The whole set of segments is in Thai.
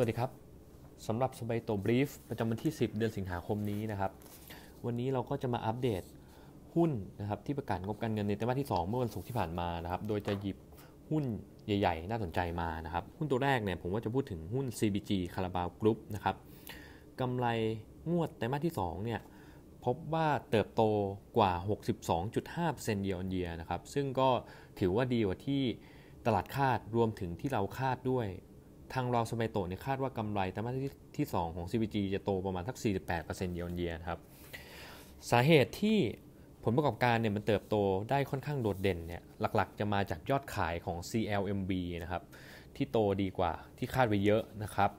วัสดีครับสำหรับสบายโตบรีฟประจำวันที่ 10 เดือนสิงหาคมนี้นะครับ วันนี้เราก็จะมาอัปเดตหุ้นนะครับที่ประกาศงบการเงินในไตรมาสที่ 2 เมื่อวันศุกร์ที่ผ่านมานะครับโดยจะหยิบหุ้นใหญ่ๆ น่าสนใจมานะครับ หุ้นตัวแรกเนี่ยผมว่าจะพูดถึงหุ้น CBG คาราบาวกรุ๊ปนะครับกำไรงวดไตรมาสที่2เนี่ยพบว่าเติบโตกว่า 62.5%เยียร์ออนเยียนะครับซึ่งก็ถือว่าดีกว่าที่ตลาดคาดรวมถึงที่เราคาดด้วยทางรางสัยโตเนี่ยคาดว่ากำไรไตรมาสที่ 2 ของ CPG จะโตประมาณทัก48%เยียร์เยียนครับสาเหตุที่ผลประกอบการเนี่ยมันเติบโตได้ค่อนข้างโดดเด่นเนี่ยหลักๆจะมาจากยอดขายของ CLMB นะครับที่โตดีกว่าที่คาดไว้เยอะนะครับ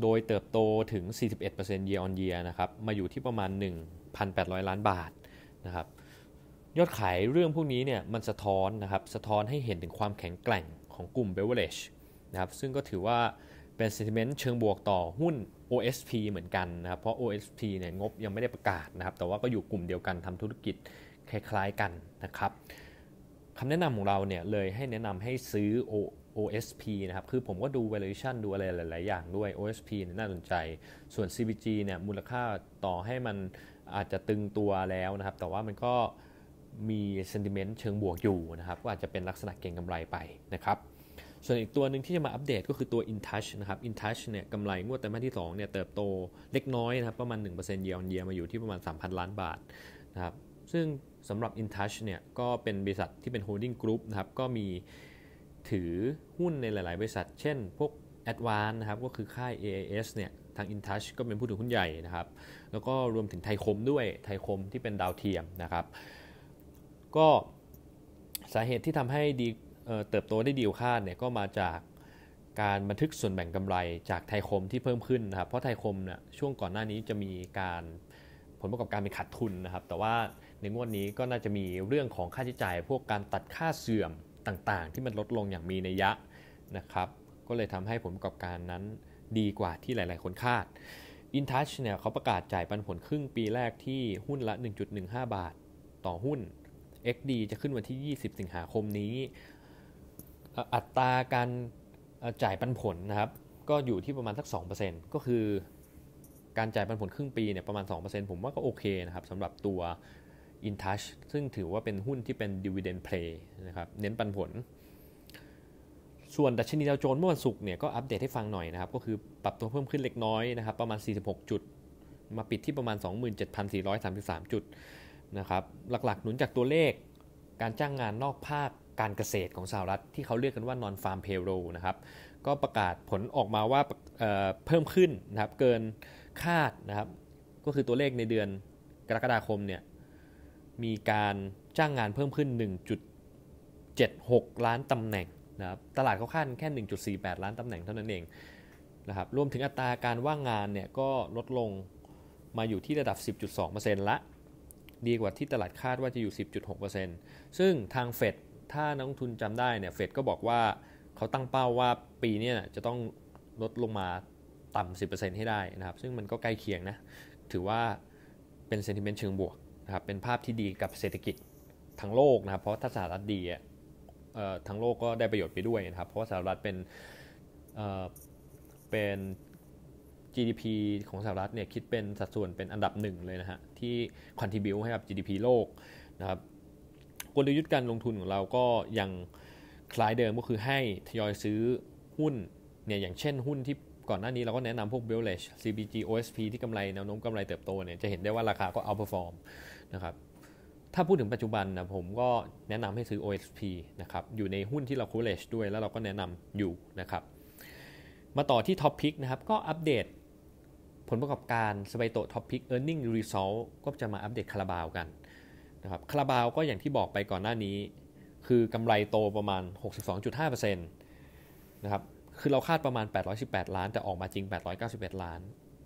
โดยเติบโตถึง 41% year on year นะครับมาอยู่ที่ประมาณ 1,800 ล้านบาทนะครับยอดขายเรื่องพวกนี้เนี่ยมันสะท้อนนะครับสะท้อนให้เห็นถึงความแข็งแกร่งของกลุ่ม b e v e r a g e นะครับซึ่งก็ถือว่าเป็น sentiment เชิงบวกต่อหุ้น OSP เหมือนกันนะครับ เพราะ OSP เนี่ยงบยังไม่ได้ประกาศนะครับ แต่ว่าก็อยู่กลุ่มเดียวกันทำธุรกิจคล้ายๆกันนะครับ คำแนะนำของเราเนี่ย เลยให้แนะนำให้ซื้อ OSP นะครับ คือผมก็ดู valuation ดูอะไรหลาย ๆ อย่างด้วย OSP น่าสนใจ ส่วน CBG เนี่ยมูลค่าต่อให้มันอาจจะตึงตัวแล้วนะครับ แต่ว่ามันก็มี sentiment เชิงบวกอยู่นะครับก็อาจจะเป็นลักษณะเก่งกำไรไปนะครับส่วนอีกตัวหนึ่งที่จะมาอัปเดตก็คือตัว InTouch นะครับ InTouch เนี่ยกำไรงวดแต้มาที่ 2 เนี่ย เติบโตเล็กน้อยนะครับ ประมาณ1% y ย a ์เยียร์มาอยู่ที่ประมาณ 3,000 ล้านบาทนะครับซึ่งสำหรับ InTouch เนี่ย ก็เป็นบริษัทที่เป็นโฮลดิ่งกรุ๊ปนะครับ ก็มีถือหุ้นในหลาย ๆ บริษัท เช่นพวก a d v a n c e นะครับก็คือค่าย AIS เนี่ย ทาง InTouch ก็เป็นผู้ถือหุ้นใหญ่นะครับแล้วก็รวมถึงไทยคมด้วยไทยคมที่เป็นดาวเทียมนะครับก็สาเหตุที่ทำให้ดีเติบโตได้ดีกว่าคาดเนี่ยก็มาจากการบันทึกส่วนแบ่งกำไรจากไทยคมที่เพิ่มขึ้นนะครับเพราะไทยคมเนี่ยช่วงก่อนหน้านี้จะมีการผลประกอบการเป็นขาดทุนนะครับ แต่ว่าในงวดนี้ก็น่าจะมีเรื่องของค่าใช้จ่าย พวกการตัดค่าเสื่อมต่างๆ ที่มันลดลงอย่างมีนัยยะนะครับ ก็เลยทำให้ผลประกอบการนั้นดีกว่าที่หลาย ๆคนคาด InTouch เนี่ยเขาประกาศจ่ายปันผลครึ่งปีแรกที่หุ้นละ 1.15 บาทต่อหุ้น XD จะขึ้นวันที่ 20 สิงหาคมนี้อัตราการจ่ายปันผลนะครับก็อยู่ที่ประมาณสัก 2%ก็คือการจ่ายปันผลครึ่งปีเนี่ยประมาณ 2%ผมว่าก็โอเคนะครับสำหรับตัว InTouch ซึ่งถือว่าเป็นหุ้นที่เป็น dividend play นะครับเน้นปันผล ส่วนดัชนีดาวโจนส์เมื่อวันศุกร์เนี่ยก็อัปเดตให้ฟังหน่อยนะครับ ก็คือปรับตัวเพิ่มขึ้นเล็กน้อยนะครับประมาณ 46 จุด มาปิดที่ประมาณ 27,433 จุดนะครับหลักๆ หนุนจากตัวเลข การจ้างงานนอกภาคการเกษตรของสหรัฐที่เขาเรียกกันว่านอนฟาร์มเพโ o นะครับ ก็ประกาศผลออกมาว่าเเพิ่มขึ้นนะครับเกินคาดนะครับ ก็คือตัวเลขในเดือนกรกฎาคมเนี่ย มีการจ้างงานเพิ่มขึ้น 1.76 ล้านตำแหน่งนะครับ ตลาดเขาคาดแค่ 1.48 ล้านตำแหน่งเท่านั้นเองนะครับ รวมถึงอัตราการว่างงานเนี่ยก็ลดลงมาอยู่ที่ระดับ 10.2%ละ ดีกว่าที่ตลาดคาดว่าจะอยู่10.6%ซึ่งทางเฟดถ้านักลงทุนจำได้เนี่ยเฟดก็บอกว่าเขาตั้งเป้าว่าปีนี้จะต้องลดลงมาต่ำ10%ให้ได้นะครับ ซึ่งมันก็ใกล้เคียงนะ ถือว่าเป็นเซนติเมนต์เชิงบวก นะครับ เป็นภาพที่ดีกับเศรษฐกิจทั้งโลกนะครับ เพราะถ้าสหรัฐดีทั้งโลกก็ได้ประโยชน์ไปด้วยนะครับ เพราะว่าสหรัฐเป็นเป็น GDP ของสหรัฐเนี่ยคิดเป็นสัดส่วนเป็นอันดับหนึ่งเลยนะฮะที่คอนทิบิวให้กับ GDP โลกนะครับกลยุทธ์การลงทุนของเราก็ยังคล้ายเดิมก็คือให้ทยอยซื้อหุ้นเนี่ยอย่างเช่นหุ้นที่ก่อนหน้านี้เราก็แนะนำพวก b e l l e g e CBG OSP ที่กำไรแนวโน้มกำไรเติบโตเนี่ยจะเห็นได้ว่าราคาก็ outperform นะครับถ้าพูดถึงปัจจุบันนะผมก็แนะนำให้ซื้อ OSP นะครับอยู่ในหุ้นที่เรา coverage ด้วยแล้วเราก็แนะนำอยู่นะครับ มาต่อที่ Top Pick นะครับก็อัปเดตผลประกอบการสไยโตท็อปพิกเออร์เน็งรีซอลก็จะมาอัปเดตคาราบาวกันะครับคาราบาวก็อย่างที่บอกไปก่อนหน้านี้ คือกำไรโตประมาณ 62.5%นะครับ คือเราคาดประมาณ 818 ล้าน แต่ออกมาจริง 891 ล้าน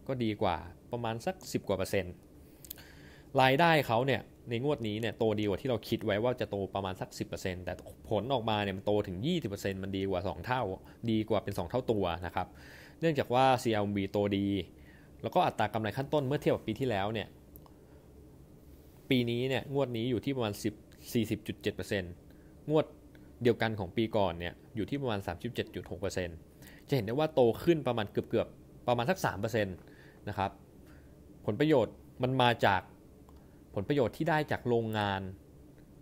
ก็ดีกว่าประมาณสัก 10 กว่าเปอร์เซ็นต์รายได้เขาเนี่ยในงวดนี้เนี่ยโตดีกว่าที่เราคิดไว้ว่าจะโตประมาณสัก 10%แต่ผลออกมาเนี่ยมันโตถึง 20%มันดีกว่า 2 เท่า ดีกว่าเป็น 2 เท่าตัวนะครับ เนื่องจากว่า CLMB โตดี แล้วก็อัตรากำไรขั้นต้นเมื่อเทียบกับปีที่แล้วเนี่ยปีนี้เนี่ย งวดนี้อยู่ที่ประมาณ10 40.7%งวดเดียวกันของปีก่อนเนี่ย อยู่ที่ประมาณ 37.6%จะเห็นได้ว่าโตขึ้นประมาณเกือบเกือบประมาณสัก 3%นะครับ ผลประโยชน์มันมาจากผลประโยชน์ที่ได้จากโรงงาน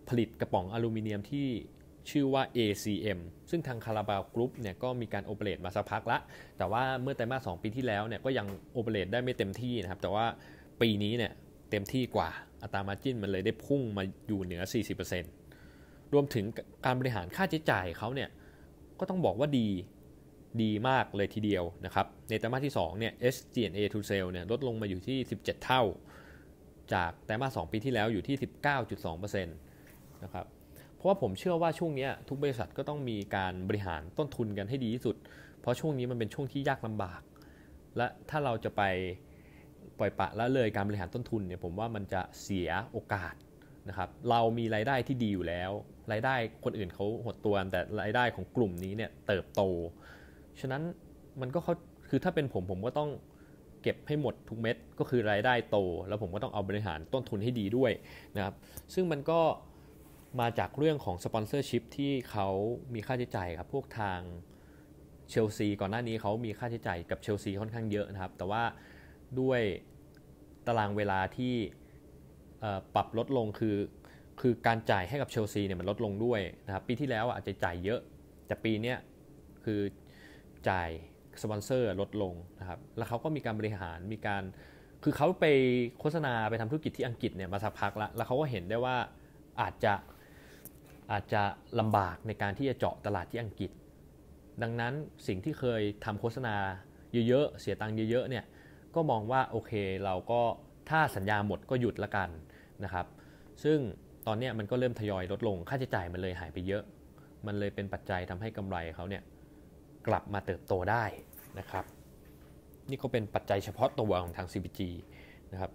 ผลิตกระป๋องอลูมิเนียมที่ชื่อว่า ACM ซึ่งทางคาราบาวกรุ๊ปเนี่ยก็มีการโอเปเรตมาสักพักละแต่ว่าเมื่อไตรมาสงปีที่แล้วเนี่ยก็ยังโอเปเรตได้ไม่เต็มที่นะครับแต่ว่าปีนี้เนี่ยเต็มที่กว่าอัตรามาจินมันเลยได้พุ่งมาอยู่เหนือ 40%รวมถึงการบริหารค่าใช้จ่ายเขาเนี่ย ก็ต้องบอกว่าดีดีมากเลยทีเดียวนะครับ ในไตรมาสที่ 2 เนี่ย SG&A to sales เนี่ยลดลงมาอยู่ที่ 17 เท่า จากไตรมาส2ปีที่แล้วอยู่ที่ 19.2%นะครับเพราะว่าผมเชื่อว่าช่วงนี้ทุกบริษัทก็ต้องมีการบริหารต้นทุนกันให้ดีที่สุด เพราะช่วงนี้มันเป็นช่วงที่ยากลำบาก และถ้าเราจะไปปล่อยปะละเลยการบริหารต้นทุนเนี่ยผมว่ามันจะเสียโอกาสนะครับเรามีรายได้ที่ดีอยู่แล้ว รายได้คนอื่นเขาหดตัวแต่รายได้ของกลุ่มนี้เนี่ยเติบโต ฉะนั้นมันก็เขาคือถ้าเป็นผมผมก็ต้องเก็บให้หมดทุกเม็ดก็คือรายได้โต แล้วผมก็ต้องเอาบริหารต้นทุนให้ดีด้วยนะครับซึ่งมันก็มาจากเรื่องของสปอนเซอร์ชิพที่เขามีค่าใช้จ่ายครับพวกทางเชลซีก่อนหน้านี้เขามีค่าใช้จ่ายกับเชลซีค่อนข้างเยอะนะครับแต่ว่าด้วยตารางเวลาที่ปรับลดลงคือคือการจ่ายให้กับเชลซีเนี่ยมันลดลงด้วยนะครับปีที่แล้วอาจจะจ่ายเยอะแต่ปีนี้คือจ่ายสปอนเซอร์ลดลงนะครับแล้วเขาก็มีการบริหารมีการคือเขาไปโฆษณาไปทำธุรกิจที่อังกฤษเนี่ยมาสักพักแล้วแล้วเขาก็เห็นได้ว่าอาจจะอาจจะลำบากในการที่จะเจาะตลาดที่อังกฤษ ดังนั้นสิ่งที่เคยทำโฆษณาเยอะๆเสียตังค์เยอะๆเนี่ยก็มองว่า โอเค เราก็ถ้าสัญญาหมดก็หยุดละกันนะครับ ซึ่งตอนนี้มันก็เริ่มทยอยลดลง ค่าใช้จ่ายมันเลยหายไปเยอะ มันเลยเป็นปัจจัยทำให้กำไรเขาเนี่ยกลับมาเติบโตได้นะครับ นี่ก็เป็นปัจจัยเฉพาะตัวของทาง CPG นะครับ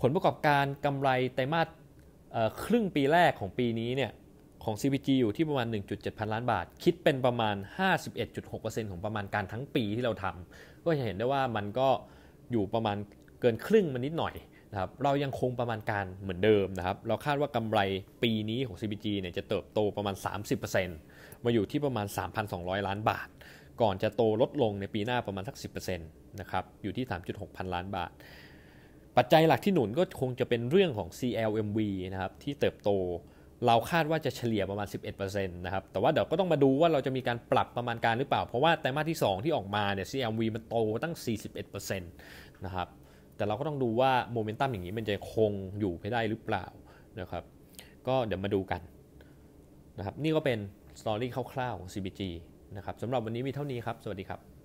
ผลประกอบการกำไรไตรมาสครึ่งปีแรกของปีนี้เนี่ยของ CPG อยู่ที่ประมาณ 1.7 พันล้านบาท คิดเป็นประมาณ 51.6%ของประมาณการทั้งปีที่เราทำก็จะเห็นได้ว่ามันก็อยู่ประมาณเกินครึ่งมานิดหน่อยนะครับเรายังคงประมาณการเหมือนเดิมนะครับ เราคาดว่ากำไรปีนี้ของ CBG เนี่ยจะเติบโตประมาณ 30%มาอยู่ที่ประมาณ 3,200 ล้านบาท ก่อนจะโตลดลงในปีหน้าประมาณสัก 10%นะครับอยู่ที่ 3.6 พันล้านบาท ปัจจัยหลักที่หนุนก็คงจะเป็นเรื่องของ CLMV นะครับที่เติบโตเราคาดว่าจะเฉลี่ยประมาณ 11%นะครับ แต่ว่าเดี๋ยวก็ต้องมาดูว่าเราจะมีการปรับประมาณการหรือเปล่า เพราะว่าไตรมาสที่ 2 ที่ออกมาเนี่ย CMV มันโตตั้ง 41%นะครับ แต่เราก็ต้องดูว่าโมเมนตัมอย่างนี้มันจะคงอยู่ไปได้หรือเปล่านะครับ ก็เดี๋ยวมาดูกันนะครับ นี่ก็เป็นสตอรี่คร่าวๆของ CBG นะครับสำหรับวันนี้มีเท่านี้ครับ สวัสดีครับ